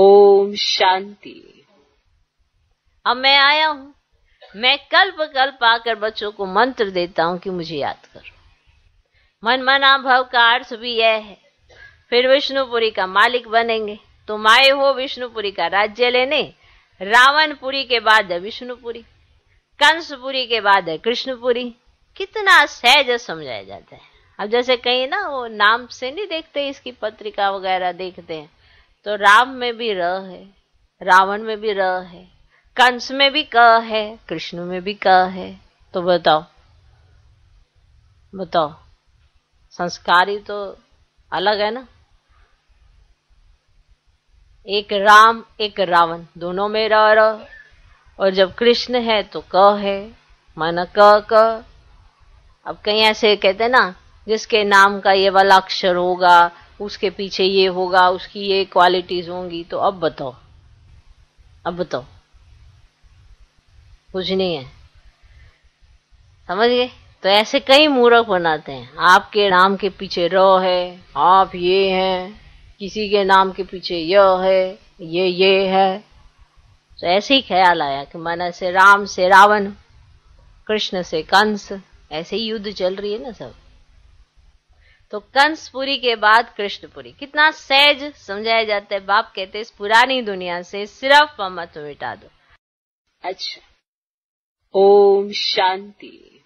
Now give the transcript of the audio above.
ओम शांति अब मैं आया हूं मैं कल्प कल्प आकर बच्चों को मंत्र देता हूं कि मुझे याद करो मन मना भव का अर्थ भी यह है फिर विष्णुपुरी का मालिक बनेंगे तुम आए हो विष्णुपुरी का राज्य लेने रावणपुरी के बाद है विष्णुपुरी कंसपुरी के बाद है कृष्णपुरी कितना सहज समझाया जाता है अब जैसे कहीं ना वो नाम से नहीं देखते इसकी पत्रिका वगैरह देखते हैं तो राम में भी र है रावण में भी र है कंस में भी क है कृष्ण में भी क है तो बताओ बताओ संस्कारी तो अलग है ना एक राम एक रावण दोनों में रह र और जब कृष्ण है तो क है माना क क अब कहीं ऐसे कहते ना जिसके नाम का ये वाला अक्षर होगा उसके पीछे ये होगा उसकी ये क्वालिटीज होंगी तो अब बताओ अब बताओ कुछ नहीं है समझ गए तो ऐसे कई मूर्ख बनाते हैं आपके नाम के पीछे र है आप ये हैं किसी के नाम के पीछे य है ये ये है तो ऐसे ही ख्याल आया कि मन से राम से रावण कृष्ण से कंस ऐसे ही युद्ध चल रही है ना सब तो कंसपुरी के बाद कृष्णपुरी कितना सहज समझाया जाता है बाप कहते इस पुरानी दुनिया से सिर्फ मत मिटा दो अच्छा ओम शांति